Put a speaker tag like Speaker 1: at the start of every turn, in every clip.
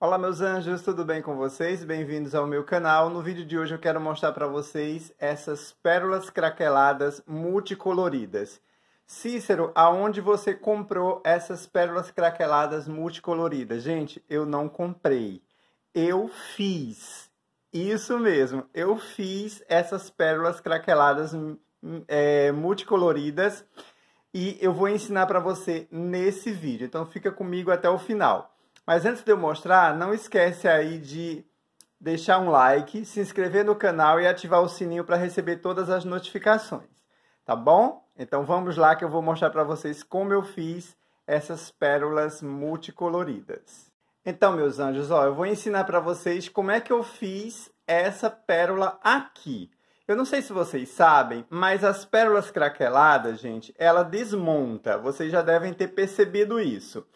Speaker 1: Olá meus anjos, tudo bem com vocês? Bem-vindos ao meu canal. No vídeo de hoje eu quero mostrar para vocês essas pérolas craqueladas multicoloridas. Cícero, aonde você comprou essas pérolas craqueladas multicoloridas? Gente, eu não comprei. Eu fiz. Isso mesmo, eu fiz essas pérolas craqueladas hum, hum, é, multicoloridas e eu vou ensinar para você nesse vídeo. Então fica comigo até o final. Mas antes de eu mostrar, não esquece aí de deixar um like, se inscrever no canal e ativar o sininho para receber todas as notificações, tá bom? Então vamos lá que eu vou mostrar para vocês como eu fiz essas pérolas multicoloridas. Então, meus anjos, ó, eu vou ensinar para vocês como é que eu fiz essa pérola aqui. Eu não sei se vocês sabem, mas as pérolas craqueladas, gente, ela desmonta. Vocês já devem ter percebido isso.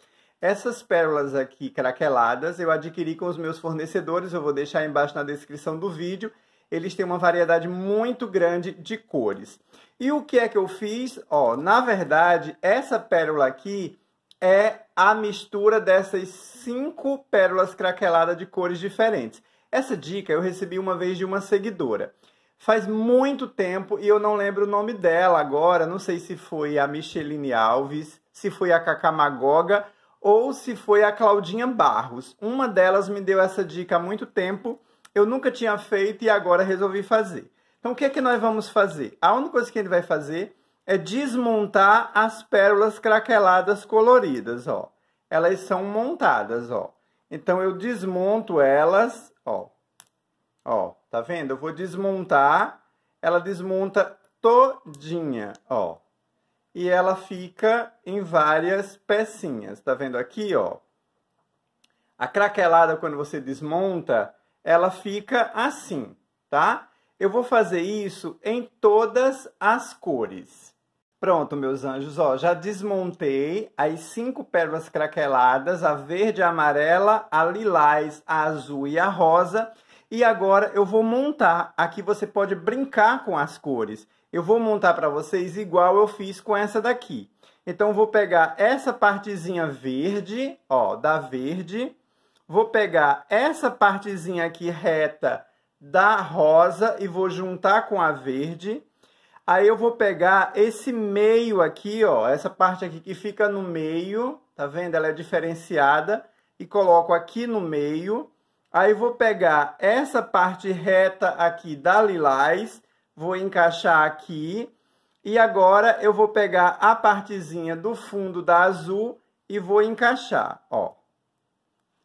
Speaker 1: Essas pérolas aqui craqueladas eu adquiri com os meus fornecedores, eu vou deixar embaixo na descrição do vídeo. Eles têm uma variedade muito grande de cores. E o que é que eu fiz? Ó, na verdade, essa pérola aqui é a mistura dessas cinco pérolas craqueladas de cores diferentes. Essa dica eu recebi uma vez de uma seguidora. Faz muito tempo e eu não lembro o nome dela agora, não sei se foi a Micheline Alves, se foi a Cacamagoga ou se foi a Claudinha Barros. Uma delas me deu essa dica há muito tempo, eu nunca tinha feito e agora resolvi fazer. Então o que é que nós vamos fazer? A única coisa que ele vai fazer é desmontar as pérolas craqueladas coloridas, ó. Elas são montadas, ó. Então eu desmonto elas, ó. Ó, tá vendo? Eu vou desmontar, ela desmonta todinha, ó e ela fica em várias pecinhas. Tá vendo aqui, ó? A craquelada, quando você desmonta, ela fica assim, tá? Eu vou fazer isso em todas as cores. Pronto, meus anjos, ó, já desmontei as cinco pérolas craqueladas, a verde, a amarela, a lilás, a azul e a rosa. E agora eu vou montar. Aqui você pode brincar com as cores eu vou montar para vocês igual eu fiz com essa daqui. Então, vou pegar essa partezinha verde, ó, da verde. Vou pegar essa partezinha aqui reta da rosa e vou juntar com a verde. Aí eu vou pegar esse meio aqui, ó, essa parte aqui que fica no meio, tá vendo? Ela é diferenciada e coloco aqui no meio. Aí vou pegar essa parte reta aqui da lilás vou encaixar aqui. E agora eu vou pegar a partezinha do fundo da azul e vou encaixar, ó.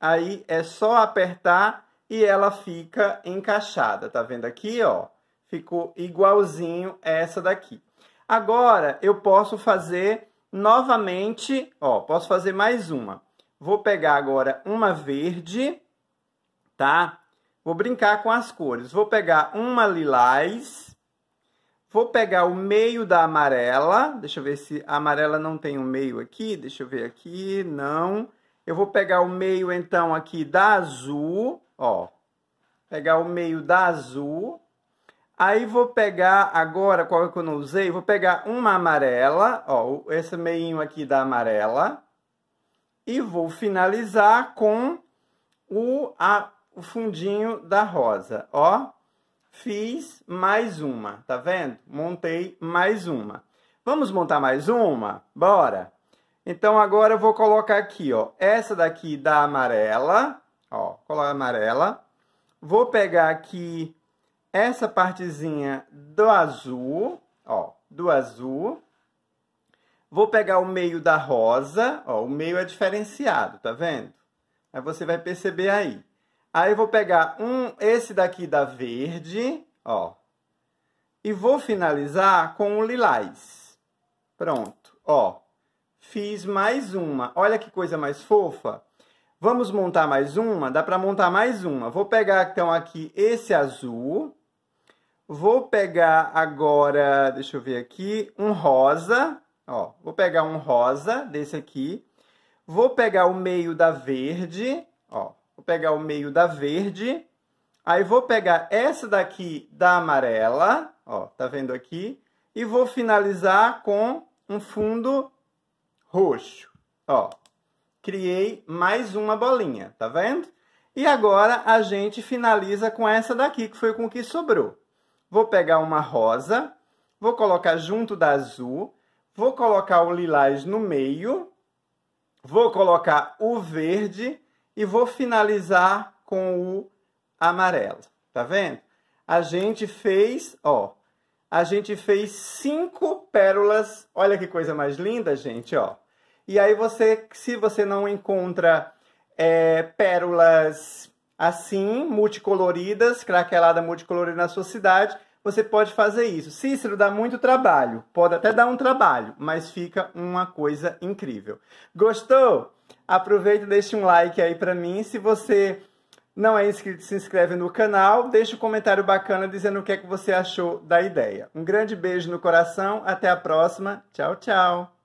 Speaker 1: Aí é só apertar e ela fica encaixada, tá vendo aqui, ó? Ficou igualzinho essa daqui. Agora eu posso fazer novamente, ó, posso fazer mais uma. Vou pegar agora uma verde, tá? Vou brincar com as cores. Vou pegar uma lilás, Vou pegar o meio da amarela. Deixa eu ver se a amarela não tem um meio aqui. Deixa eu ver aqui. Não. Eu vou pegar o meio, então, aqui da azul. Ó. Pegar o meio da azul. Aí vou pegar agora, qual é que eu não usei? Vou pegar uma amarela. Ó, esse meinho aqui da amarela. E vou finalizar com o, a, o fundinho da rosa. Ó fiz mais uma, tá vendo? Montei mais uma. Vamos montar mais uma? Bora! Então agora eu vou colocar aqui, ó, essa daqui da amarela, ó, colar amarela. Vou pegar aqui essa partezinha do azul, ó, do azul. Vou pegar o meio da rosa, ó, o meio é diferenciado, tá vendo? Aí você vai perceber aí. Aí eu vou pegar um, esse daqui da verde, ó. E vou finalizar com o lilás. Pronto, ó. Fiz mais uma. Olha que coisa mais fofa. Vamos montar mais uma? Dá para montar mais uma. Vou pegar, então, aqui esse azul. Vou pegar agora, deixa eu ver aqui, um rosa. Ó, vou pegar um rosa desse aqui. Vou pegar o meio da verde, ó. Vou pegar o meio da verde. Aí vou pegar essa daqui da amarela, ó, tá vendo aqui? E vou finalizar com um fundo roxo, ó. Criei mais uma bolinha, tá vendo? E agora a gente finaliza com essa daqui, que foi com o que sobrou. Vou pegar uma rosa, vou colocar junto da azul, vou colocar o lilás no meio, vou colocar o verde e vou finalizar com o amarelo, tá vendo? A gente fez, ó, a gente fez cinco pérolas. Olha que coisa mais linda, gente, ó. E aí você, se você não encontra é, pérolas assim, multicoloridas, craquelada multicolorida na sua cidade, você pode fazer isso. Cícero dá muito trabalho, pode até dar um trabalho, mas fica uma coisa incrível. Gostou? Aproveita e deixa um like aí para mim. Se você não é inscrito, se inscreve no canal, deixa um comentário bacana dizendo o que é que você achou da ideia. Um grande beijo no coração, até a próxima. Tchau, tchau.